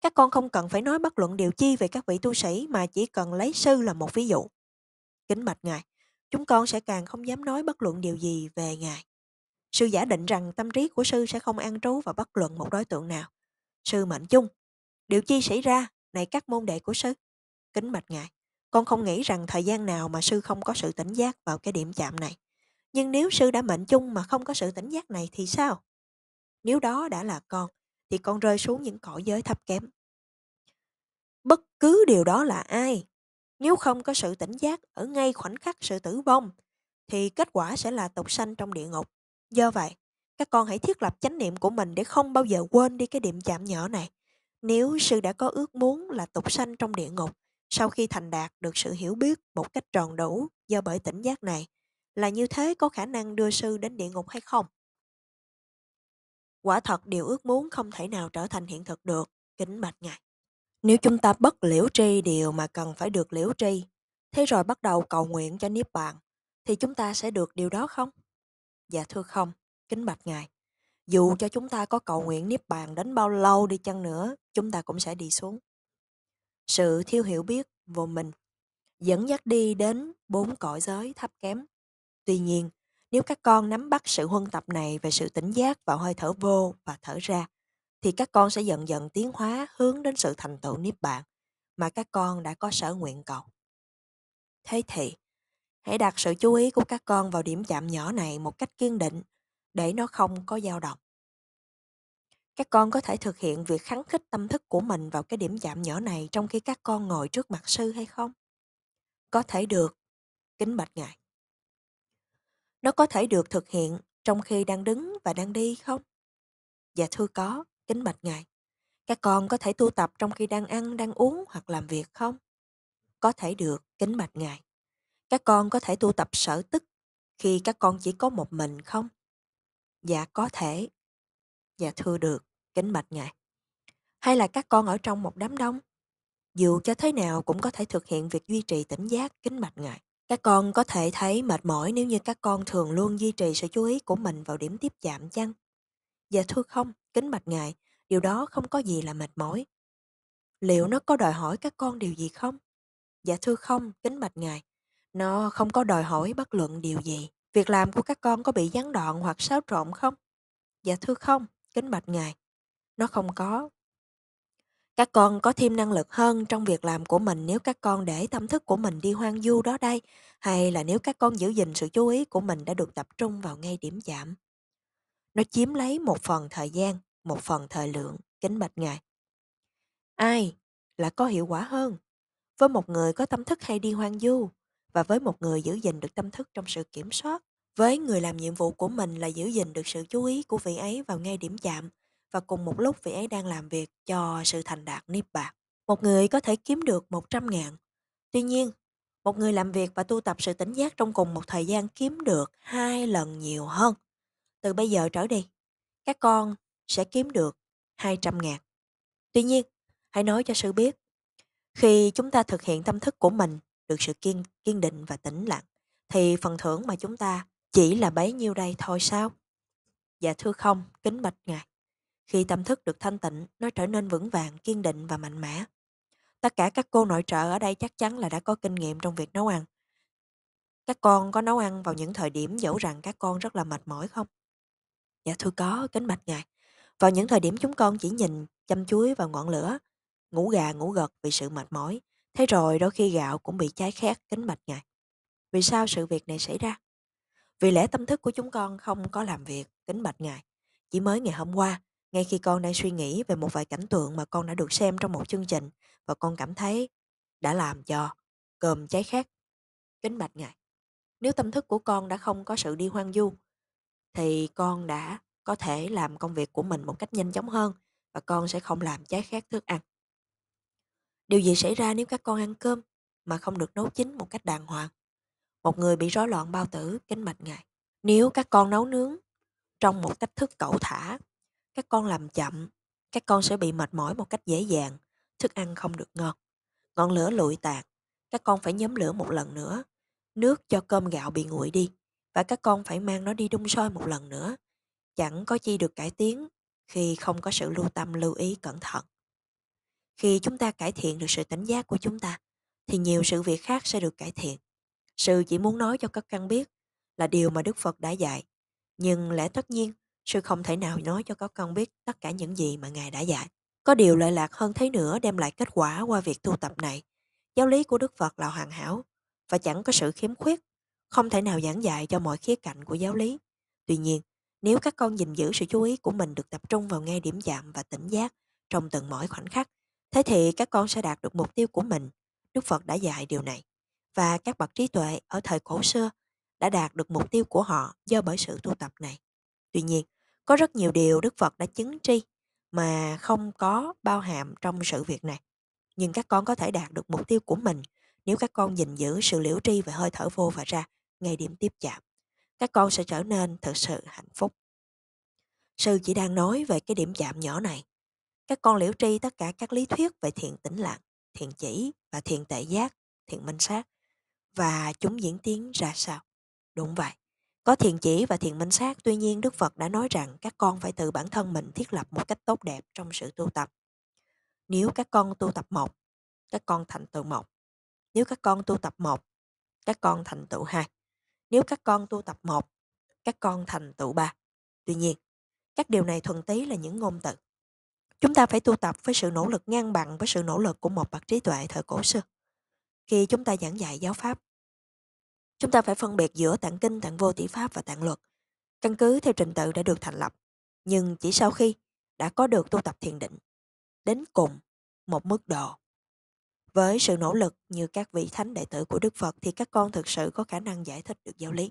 Các con không cần phải nói bất luận điều chi về các vị tu sĩ mà chỉ cần lấy sư là một ví dụ. Kính bạch ngài, chúng con sẽ càng không dám nói bất luận điều gì về ngài. Sư giả định rằng tâm trí của sư sẽ không an trú vào bất luận một đối tượng nào. Sư mệnh chung, điều chi xảy ra, này các môn đệ của sư. Kính bạch ngài, con không nghĩ rằng thời gian nào mà sư không có sự tỉnh giác vào cái điểm chạm này. Nhưng nếu sư đã mệnh chung mà không có sự tỉnh giác này thì sao? Nếu đó đã là con, thì con rơi xuống những cõi giới thấp kém. Bất cứ điều đó là ai, nếu không có sự tỉnh giác ở ngay khoảnh khắc sự tử vong, thì kết quả sẽ là tục sanh trong địa ngục. Do vậy, các con hãy thiết lập chánh niệm của mình để không bao giờ quên đi cái điểm chạm nhỏ này. Nếu sư đã có ước muốn là tục sanh trong địa ngục, sau khi thành đạt được sự hiểu biết một cách tròn đủ do bởi tỉnh giác này, là như thế có khả năng đưa sư đến địa ngục hay không? Quả thật điều ước muốn không thể nào trở thành hiện thực được, kính bạch ngài. Nếu chúng ta bất liễu tri điều mà cần phải được liễu tri, thế rồi bắt đầu cầu nguyện cho Niết Bàn, thì chúng ta sẽ được điều đó không? Dạ thưa không, kính bạch ngài. Dù cho chúng ta có cầu nguyện Niết Bàn đến bao lâu đi chăng nữa, chúng ta cũng sẽ đi xuống. Sự thiếu hiểu biết vô mình dẫn dắt đi đến bốn cõi giới thấp kém. Tuy nhiên, nếu các con nắm bắt sự huân tập này về sự tỉnh giác vào hơi thở vô và thở ra, thì các con sẽ dần dần tiến hóa hướng đến sự thành tựu niết bạn mà các con đã có sở nguyện cầu. Thế thì, hãy đặt sự chú ý của các con vào điểm chạm nhỏ này một cách kiên định để nó không có dao động. Các con có thể thực hiện việc kháng khích tâm thức của mình vào cái điểm chạm nhỏ này trong khi các con ngồi trước mặt sư hay không? Có thể được, kính bạch ngài. Nó có thể được thực hiện trong khi đang đứng và đang đi không? Dạ thưa có, kính bạch ngài. Các con có thể tu tập trong khi đang ăn, đang uống hoặc làm việc không? Có thể được, kính bạch ngài. Các con có thể tu tập sở tức khi các con chỉ có một mình không? Dạ có thể. Dạ thưa được, kính bạch ngài. Hay là các con ở trong một đám đông? Dù cho thế nào cũng có thể thực hiện việc duy trì tỉnh giác, kính bạch ngài. Các con có thể thấy mệt mỏi nếu như các con thường luôn duy trì sự chú ý của mình vào điểm tiếp chạm chăng? Dạ thưa không, kính bạch ngài, điều đó không có gì là mệt mỏi. Liệu nó có đòi hỏi các con điều gì không? Dạ thưa không, kính bạch ngài, nó không có đòi hỏi bất luận điều gì. Việc làm của các con có bị gián đoạn hoặc xáo trộn không? Dạ thưa không, kính bạch ngài, nó không có các con có thêm năng lực hơn trong việc làm của mình nếu các con để tâm thức của mình đi hoang du đó đây hay là nếu các con giữ gìn sự chú ý của mình đã được tập trung vào ngay điểm chạm nó chiếm lấy một phần thời gian một phần thời lượng kính bạch ngài ai là có hiệu quả hơn với một người có tâm thức hay đi hoang du và với một người giữ gìn được tâm thức trong sự kiểm soát với người làm nhiệm vụ của mình là giữ gìn được sự chú ý của vị ấy vào ngay điểm chạm và cùng một lúc vị ấy đang làm việc cho sự thành đạt niết bạc. Một người có thể kiếm được 100 ngàn. Tuy nhiên, một người làm việc và tu tập sự tỉnh giác trong cùng một thời gian kiếm được hai lần nhiều hơn. Từ bây giờ trở đi, các con sẽ kiếm được 200 ngàn. Tuy nhiên, hãy nói cho sư biết, khi chúng ta thực hiện tâm thức của mình được sự kiên kiên định và tĩnh lặng, thì phần thưởng mà chúng ta chỉ là bấy nhiêu đây thôi sao? Dạ thưa không, kính bạch ngài. Khi tâm thức được thanh tịnh, nó trở nên vững vàng, kiên định và mạnh mẽ. Tất cả các cô nội trợ ở đây chắc chắn là đã có kinh nghiệm trong việc nấu ăn. Các con có nấu ăn vào những thời điểm dẫu rằng các con rất là mệt mỏi không? Dạ thưa có, kính bạch ngài. Vào những thời điểm chúng con chỉ nhìn chăm chuối vào ngọn lửa, ngủ gà ngủ gật vì sự mệt mỏi. Thế rồi đôi khi gạo cũng bị cháy khét kính bạch ngài. Vì sao sự việc này xảy ra? Vì lẽ tâm thức của chúng con không có làm việc, kính bạch ngài. Chỉ mới ngày hôm qua, ngay khi con đang suy nghĩ về một vài cảnh tượng mà con đã được xem trong một chương trình và con cảm thấy đã làm cho cơm cháy khát. Kính bạch ngài, nếu tâm thức của con đã không có sự đi hoang du, thì con đã có thể làm công việc của mình một cách nhanh chóng hơn và con sẽ không làm cháy khát thức ăn. Điều gì xảy ra nếu các con ăn cơm mà không được nấu chín một cách đàng hoàng? Một người bị rối loạn bao tử, kính mạch ngài. Nếu các con nấu nướng trong một cách thức cẩu thả các con làm chậm, các con sẽ bị mệt mỏi một cách dễ dàng, thức ăn không được ngon, Ngọn lửa lụi tạt, các con phải nhóm lửa một lần nữa. Nước cho cơm gạo bị nguội đi, và các con phải mang nó đi đun sôi một lần nữa. Chẳng có chi được cải tiến khi không có sự lưu tâm lưu ý cẩn thận. Khi chúng ta cải thiện được sự tỉnh giác của chúng ta, thì nhiều sự việc khác sẽ được cải thiện. Sự chỉ muốn nói cho các căn biết là điều mà Đức Phật đã dạy, nhưng lẽ tất nhiên Sư không thể nào nói cho các con biết tất cả những gì mà Ngài đã dạy. Có điều lợi lạc hơn thế nữa đem lại kết quả qua việc tu tập này. Giáo lý của Đức Phật là hoàn hảo và chẳng có sự khiếm khuyết, không thể nào giảng dạy cho mọi khía cạnh của giáo lý. Tuy nhiên, nếu các con gìn giữ sự chú ý của mình được tập trung vào ngay điểm giảm và tỉnh giác trong từng mỗi khoảnh khắc, thế thì các con sẽ đạt được mục tiêu của mình. Đức Phật đã dạy điều này và các bậc trí tuệ ở thời cổ xưa đã đạt được mục tiêu của họ do bởi sự tu tập này. Tuy nhiên, có rất nhiều điều Đức Phật đã chứng tri mà không có bao hàm trong sự việc này. Nhưng các con có thể đạt được mục tiêu của mình nếu các con gìn giữ sự liễu tri về hơi thở vô và ra ngay điểm tiếp chạm. Các con sẽ trở nên thực sự hạnh phúc. Sư chỉ đang nói về cái điểm chạm nhỏ này. Các con liễu tri tất cả các lý thuyết về thiền tĩnh lặng, thiền chỉ và thiền tệ giác, thiền minh sát và chúng diễn tiến ra sao. Đúng vậy, có thiện chỉ và thiện minh sát, tuy nhiên Đức Phật đã nói rằng các con phải tự bản thân mình thiết lập một cách tốt đẹp trong sự tu tập. Nếu các con tu tập một, các con thành tựu một. Nếu các con tu tập một, các con thành tựu hai. Nếu các con tu tập một, các con thành tựu ba. Tuy nhiên, các điều này thuần tí là những ngôn từ. Chúng ta phải tu tập với sự nỗ lực ngang bằng với sự nỗ lực của một bậc trí tuệ thời cổ xưa. Khi chúng ta giảng dạy giáo pháp, Chúng ta phải phân biệt giữa tạng kinh, tạng vô tỷ pháp và tạng luật, căn cứ theo trình tự đã được thành lập, nhưng chỉ sau khi đã có được tu tập thiền định, đến cùng một mức độ. Với sự nỗ lực như các vị thánh đệ tử của Đức Phật thì các con thực sự có khả năng giải thích được giáo lý.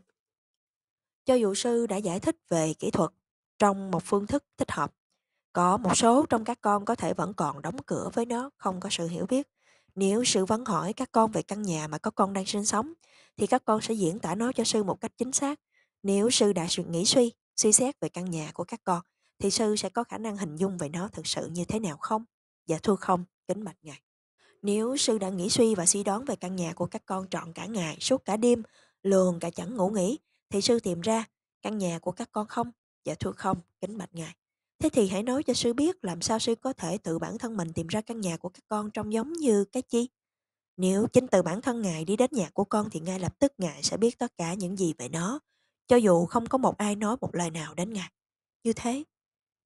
Cho dù sư đã giải thích về kỹ thuật trong một phương thức thích hợp, có một số trong các con có thể vẫn còn đóng cửa với nó, không có sự hiểu biết. Nếu sự vấn hỏi các con về căn nhà mà các con đang sinh sống thì các con sẽ diễn tả nó cho sư một cách chính xác. Nếu sư đã suy nghĩ suy, suy xét về căn nhà của các con, thì sư sẽ có khả năng hình dung về nó thực sự như thế nào không? Dạ thưa không, kính bạch ngài. Nếu sư đã nghĩ suy và suy đoán về căn nhà của các con trọn cả ngày, suốt cả đêm, lường cả chẳng ngủ nghỉ, thì sư tìm ra căn nhà của các con không? Dạ thưa không, kính bạch ngài. Thế thì hãy nói cho sư biết làm sao sư có thể tự bản thân mình tìm ra căn nhà của các con trông giống như cái chi? Nếu chính từ bản thân ngài đi đến nhà của con thì ngay lập tức ngài sẽ biết tất cả những gì về nó, cho dù không có một ai nói một lời nào đến ngài. Như thế,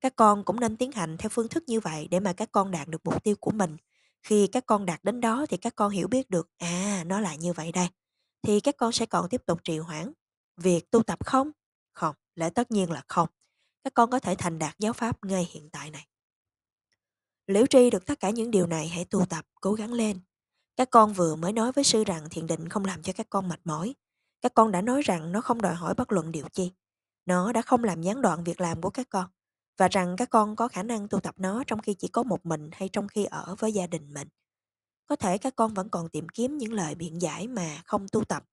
các con cũng nên tiến hành theo phương thức như vậy để mà các con đạt được mục tiêu của mình. Khi các con đạt đến đó thì các con hiểu biết được, à, nó là như vậy đây. Thì các con sẽ còn tiếp tục trì hoãn. Việc tu tập không? Không, lẽ tất nhiên là không. Các con có thể thành đạt giáo pháp ngay hiện tại này. Liễu tri được tất cả những điều này hãy tu tập, cố gắng lên, các con vừa mới nói với sư rằng thiền định không làm cho các con mệt mỏi. Các con đã nói rằng nó không đòi hỏi bất luận điều chi. Nó đã không làm gián đoạn việc làm của các con và rằng các con có khả năng tu tập nó trong khi chỉ có một mình hay trong khi ở với gia đình mình. Có thể các con vẫn còn tìm kiếm những lời biện giải mà không tu tập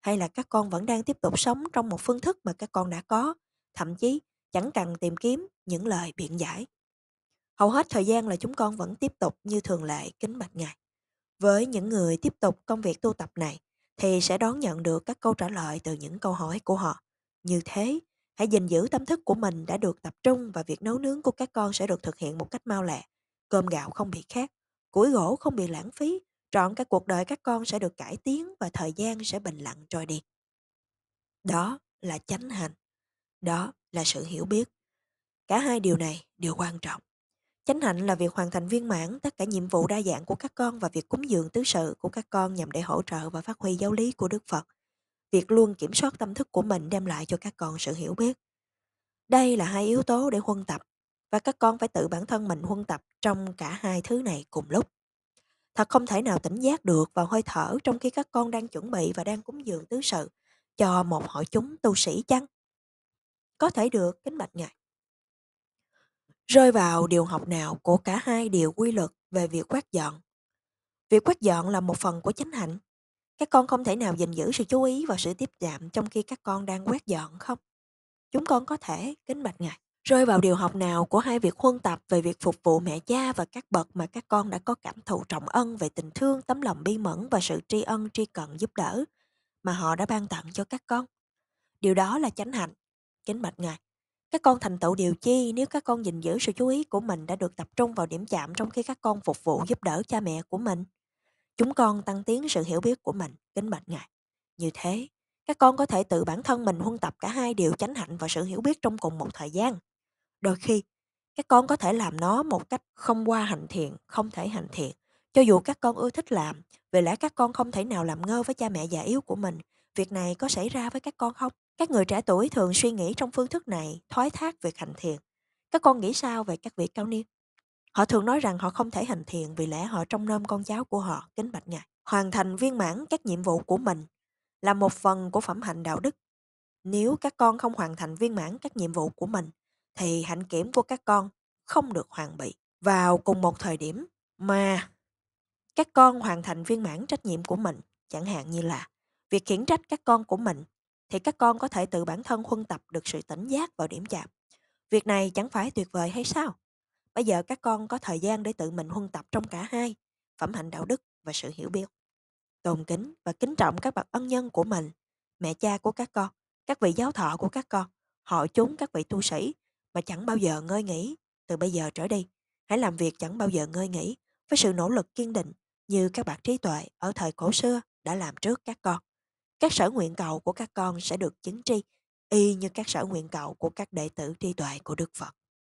hay là các con vẫn đang tiếp tục sống trong một phương thức mà các con đã có, thậm chí chẳng cần tìm kiếm những lời biện giải. Hầu hết thời gian là chúng con vẫn tiếp tục như thường lệ kính bạch Ngài. Với những người tiếp tục công việc tu tập này thì sẽ đón nhận được các câu trả lời từ những câu hỏi của họ. Như thế, hãy gìn giữ tâm thức của mình đã được tập trung và việc nấu nướng của các con sẽ được thực hiện một cách mau lẹ. Cơm gạo không bị khát, củi gỗ không bị lãng phí, trọn cả cuộc đời các con sẽ được cải tiến và thời gian sẽ bình lặng trôi đi. Đó là chánh hành. Đó là sự hiểu biết. Cả hai điều này đều quan trọng. Chánh hạnh là việc hoàn thành viên mãn tất cả nhiệm vụ đa dạng của các con và việc cúng dường tứ sự của các con nhằm để hỗ trợ và phát huy giáo lý của Đức Phật. Việc luôn kiểm soát tâm thức của mình đem lại cho các con sự hiểu biết. Đây là hai yếu tố để huân tập và các con phải tự bản thân mình huân tập trong cả hai thứ này cùng lúc. Thật không thể nào tỉnh giác được vào hơi thở trong khi các con đang chuẩn bị và đang cúng dường tứ sự cho một hội chúng tu sĩ chăng? Có thể được, kính bạch ngài rơi vào điều học nào của cả hai điều quy luật về việc quét dọn. Việc quét dọn là một phần của chánh hạnh. Các con không thể nào gìn giữ sự chú ý và sự tiếp giảm trong khi các con đang quét dọn không? Chúng con có thể, kính bạch ngài, rơi vào điều học nào của hai việc huân tập về việc phục vụ mẹ cha và các bậc mà các con đã có cảm thụ trọng ân về tình thương, tấm lòng bi mẫn và sự tri ân tri cận giúp đỡ mà họ đã ban tặng cho các con. Điều đó là chánh hạnh, kính bạch ngài. Các con thành tựu điều chi nếu các con gìn giữ sự chú ý của mình đã được tập trung vào điểm chạm trong khi các con phục vụ giúp đỡ cha mẹ của mình? Chúng con tăng tiến sự hiểu biết của mình, kính bạch Ngài. Như thế, các con có thể tự bản thân mình huân tập cả hai điều chánh hạnh và sự hiểu biết trong cùng một thời gian. Đôi khi, các con có thể làm nó một cách không qua hành thiện, không thể hành thiện. Cho dù các con ưa thích làm, vì lẽ các con không thể nào làm ngơ với cha mẹ già yếu của mình, việc này có xảy ra với các con không? Các người trẻ tuổi thường suy nghĩ trong phương thức này thoái thác việc hành thiền. Các con nghĩ sao về các vị cao niên? Họ thường nói rằng họ không thể hành thiền vì lẽ họ trong nôm con cháu của họ kính bạch ngài. Hoàn thành viên mãn các nhiệm vụ của mình là một phần của phẩm hạnh đạo đức. Nếu các con không hoàn thành viên mãn các nhiệm vụ của mình, thì hạnh kiểm của các con không được hoàn bị. Vào cùng một thời điểm mà các con hoàn thành viên mãn trách nhiệm của mình, chẳng hạn như là việc khiển trách các con của mình thì các con có thể tự bản thân huân tập được sự tỉnh giác vào điểm chạm. Việc này chẳng phải tuyệt vời hay sao? Bây giờ các con có thời gian để tự mình huân tập trong cả hai, phẩm hạnh đạo đức và sự hiểu biết. Tôn kính và kính trọng các bậc ân nhân của mình, mẹ cha của các con, các vị giáo thọ của các con, họ chúng các vị tu sĩ mà chẳng bao giờ ngơi nghỉ. Từ bây giờ trở đi, hãy làm việc chẳng bao giờ ngơi nghỉ với sự nỗ lực kiên định như các bậc trí tuệ ở thời cổ xưa đã làm trước các con. Các sở nguyện cầu của các con sẽ được chứng tri y như các sở nguyện cầu của các đệ tử tri tuệ của Đức Phật.